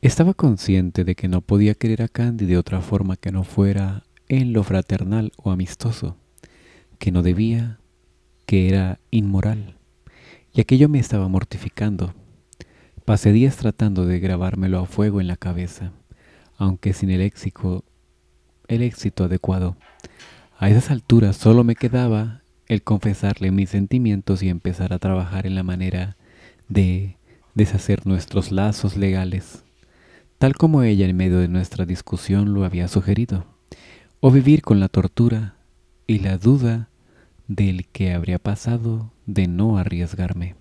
Estaba consciente de que no podía querer a Candy de otra forma que no fuera en lo fraternal o amistoso, que no debía, que era inmoral, y aquello me estaba mortificando. Pasé días tratando de grabármelo a fuego en la cabeza, aunque sin el éxito, el éxito adecuado. A esas alturas solo me quedaba el confesarle mis sentimientos y empezar a trabajar en la manera de deshacer nuestros lazos legales tal como ella en medio de nuestra discusión lo había sugerido, o vivir con la tortura y la duda del que habría pasado de no arriesgarme.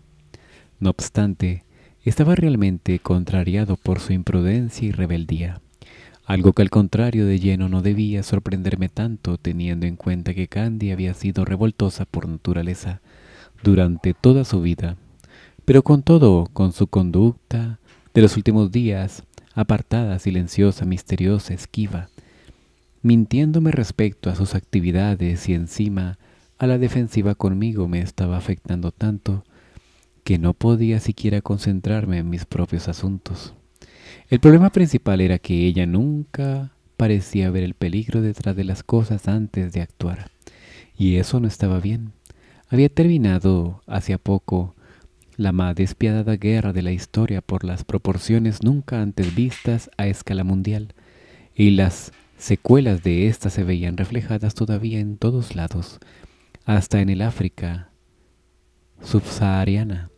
No obstante, estaba realmente contrariado por su imprudencia y rebeldía, algo que al contrario de lleno no debía sorprenderme tanto teniendo en cuenta que Candy había sido revoltosa por naturaleza durante toda su vida, pero con todo, con su conducta de los últimos días, apartada, silenciosa, misteriosa, esquiva, mintiéndome respecto a sus actividades y encima a la defensiva conmigo me estaba afectando tanto que no podía siquiera concentrarme en mis propios asuntos. El problema principal era que ella nunca parecía ver el peligro detrás de las cosas antes de actuar, y eso no estaba bien. Había terminado hacia poco la más despiadada guerra de la historia por las proporciones nunca antes vistas a escala mundial, y las secuelas de esta se veían reflejadas todavía en todos lados, hasta en el África subsahariana,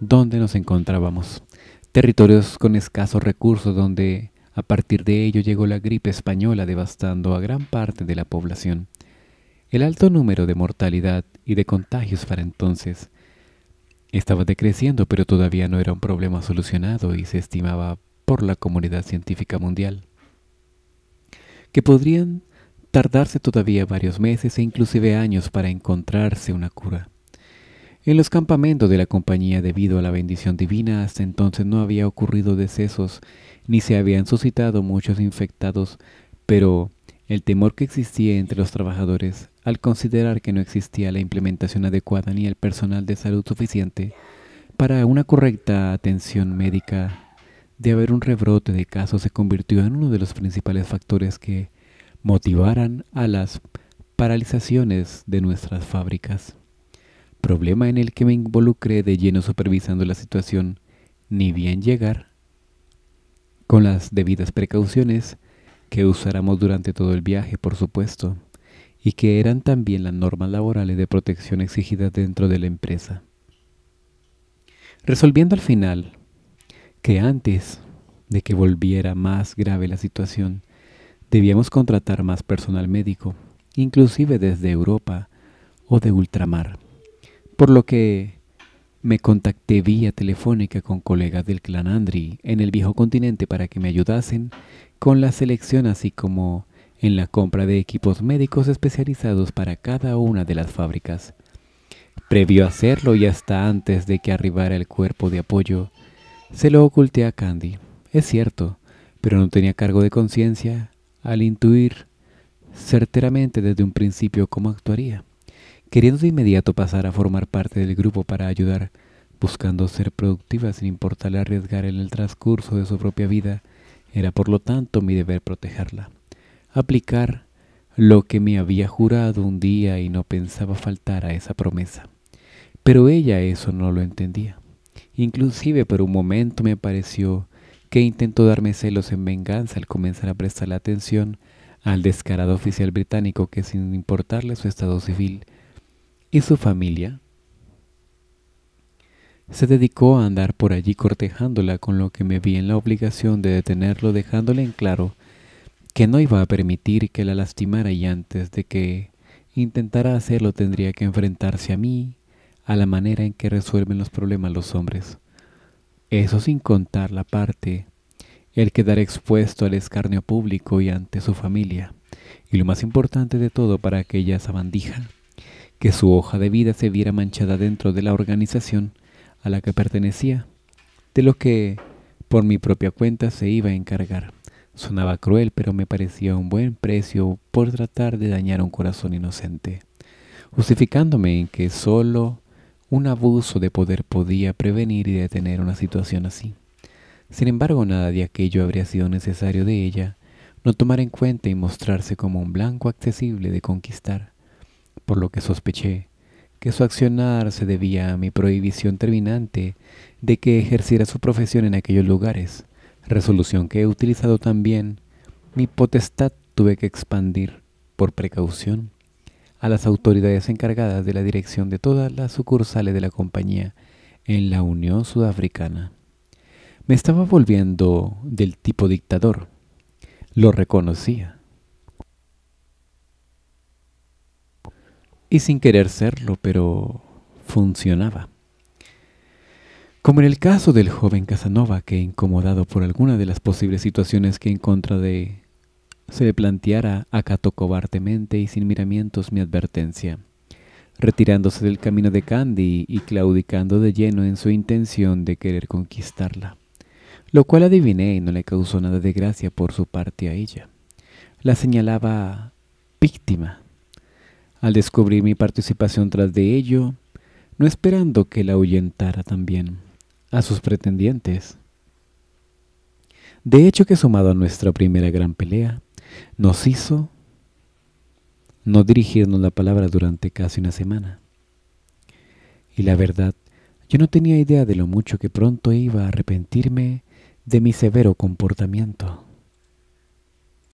donde nos encontrábamos, territorios con escasos recursos donde a partir de ello llegó la gripe española devastando a gran parte de la población. El alto número de mortalidad y de contagios para entonces estaba decreciendo, pero todavía no era un problema solucionado y se estimaba por la comunidad científica mundial que podrían tardarse todavía varios meses e inclusive años para encontrarse una cura. En los campamentos de la compañía debido a la bendición divina hasta entonces no había ocurrido decesos ni se habían suscitado muchos infectados, pero el temor que existía entre los trabajadores al considerar que no existía la implementación adecuada ni el personal de salud suficiente para una correcta atención médica de haber un rebrote de casos se convirtió en uno de los principales factores que motivaran a las paralizaciones de nuestras fábricas. Problema en el que me involucré de lleno supervisando la situación, ni bien llegar. Con las debidas precauciones, que usáramos durante todo el viaje, por supuesto, y que eran también las normas laborales de protección exigidas dentro de la empresa. Resolviendo al final que antes de que volviera más grave la situación, debíamos contratar más personal médico, inclusive desde Europa o de ultramar, por lo que me contacté vía telefónica con colegas del clan Andri en el viejo continente para que me ayudasen con la selección así como en la compra de equipos médicos especializados para cada una de las fábricas. Previo a hacerlo y hasta antes de que arribara el cuerpo de apoyo, se lo oculté a Candy. Es cierto, pero no tenía cargo de conciencia al intuir certeramente desde un principio cómo actuaría queriendo de inmediato pasar a formar parte del grupo para ayudar, buscando ser productiva sin importarle arriesgar en el transcurso de su propia vida, era por lo tanto mi deber protegerla, aplicar lo que me había jurado un día y no pensaba faltar a esa promesa. Pero ella eso no lo entendía. Inclusive por un momento me pareció que intentó darme celos en venganza al comenzar a prestar atención al descarado oficial británico que sin importarle su estado civil y su familia. Se dedicó a andar por allí cortejándola, con lo que me vi en la obligación de detenerlo, dejándole en claro que no iba a permitir que la lastimara y antes de que intentara hacerlo tendría que enfrentarse a mí, a la manera en que resuelven los problemas los hombres. Eso sin contar la parte, el quedar expuesto al escarnio público y ante su familia, y lo más importante de todo para aquella sabandija que su hoja de vida se viera manchada dentro de la organización a la que pertenecía, de lo que por mi propia cuenta se iba a encargar. Sonaba cruel, pero me parecía un buen precio por tratar de dañar un corazón inocente, justificándome en que solo un abuso de poder podía prevenir y detener una situación así. Sin embargo, nada de aquello habría sido necesario de ella, no tomar en cuenta y mostrarse como un blanco accesible de conquistar por lo que sospeché que su accionar se debía a mi prohibición terminante de que ejerciera su profesión en aquellos lugares, resolución que he utilizado también, mi potestad tuve que expandir, por precaución, a las autoridades encargadas de la dirección de todas las sucursales de la compañía en la Unión Sudafricana. Me estaba volviendo del tipo dictador. Lo reconocía. y sin querer serlo, pero funcionaba. Como en el caso del joven Casanova, que incomodado por alguna de las posibles situaciones que en contra de se le planteara, acató cobardemente y sin miramientos mi advertencia, retirándose del camino de Candy y claudicando de lleno en su intención de querer conquistarla, lo cual adiviné y no le causó nada de gracia por su parte a ella. La señalaba víctima al descubrir mi participación tras de ello, no esperando que la ahuyentara también a sus pretendientes. De hecho que sumado a nuestra primera gran pelea, nos hizo no dirigirnos la palabra durante casi una semana. Y la verdad, yo no tenía idea de lo mucho que pronto iba a arrepentirme de mi severo comportamiento.